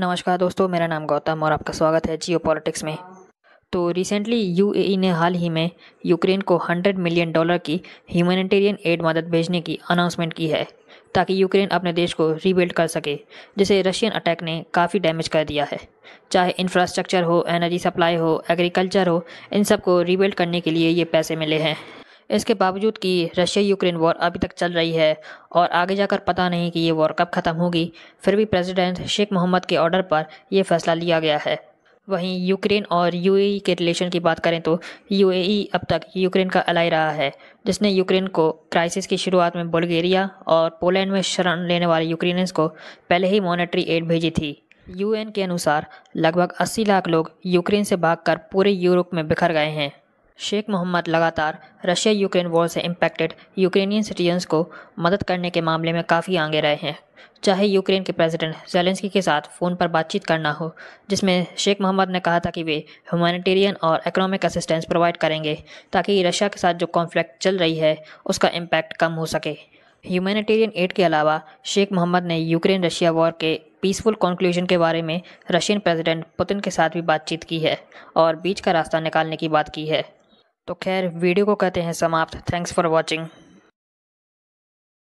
नमस्कार दोस्तों मेरा नाम गौतम और आपका स्वागत है जियो पॉलिटिक्स में तो रिसेंटली यूएई e ने हाल ही में यूक्रेन को 100 मिलियन डॉलर की ह्यूमैनिटेरियन एड मदद भेजने की अनाउंसमेंट की है ताकि यूक्रेन अपने देश को रीबिल्ड कर सके जिसे रशियन अटैक ने काफ़ी डैमेज कर दिया है चाहे इंफ्रास्ट्रक्चर हो एनर्जी सप्लाई हो एग्रीकल्चर हो इन सब को रीबिल्ड करने के लिए ये पैसे मिले हैं इसके बावजूद कि रशिया यूक्रेन वॉर अभी तक चल रही है और आगे जाकर पता नहीं कि ये वॉर कब ख़त्म होगी फिर भी प्रेसिडेंट शेख मोहम्मद के ऑर्डर पर यह फैसला लिया गया है वहीं यूक्रेन और यूएई के रिलेशन की बात करें तो यूएई अब तक यूक्रेन का अलाई रहा है जिसने यूक्रेन को क्राइसिस की शुरुआत में बुल्गेरिया और पोलैंड में शरण लेने वाले यूक्रेनियंस को पहले ही मॉनेटरी एड भेजी थी यूएन के अनुसार लगभग 80 लाख लोग यूक्रेन से भागकर पूरे यूरोप में बिखर गए हैं शेख मोहम्मद लगातार रशिया यूक्रेन वॉर से इम्पेक्टेड यूक्रेनियन सिटीजन्स को मदद करने के मामले में काफ़ी आगे रहे हैं चाहे यूक्रेन के प्रेसिडेंट जेलेंस्की के साथ फ़ोन पर बातचीत करना हो जिसमें शेख मोहम्मद ने कहा था कि वे ह्यूमैनिटेरियन और इकोनॉमिक असिस्टेंस प्रोवाइड करेंगे ताकि रशिया के साथ जो कॉन्फ्लिक्ट चल रही है उसका इम्पैक्ट कम हो सके ह्यूमैनिटेरियन एड के अलावा शेख मोहम्मद ने यूक्रेन रशिया वॉर के पीसफुल कॉन्क्लूजन के बारे में रशियन प्रेसिडेंट पुतिन के साथ भी बातचीत की है और बीच का रास्ता निकालने की बात की है तो खैर वीडियो को कहते हैं समाप्त थैंक्स फॉर वॉचिंग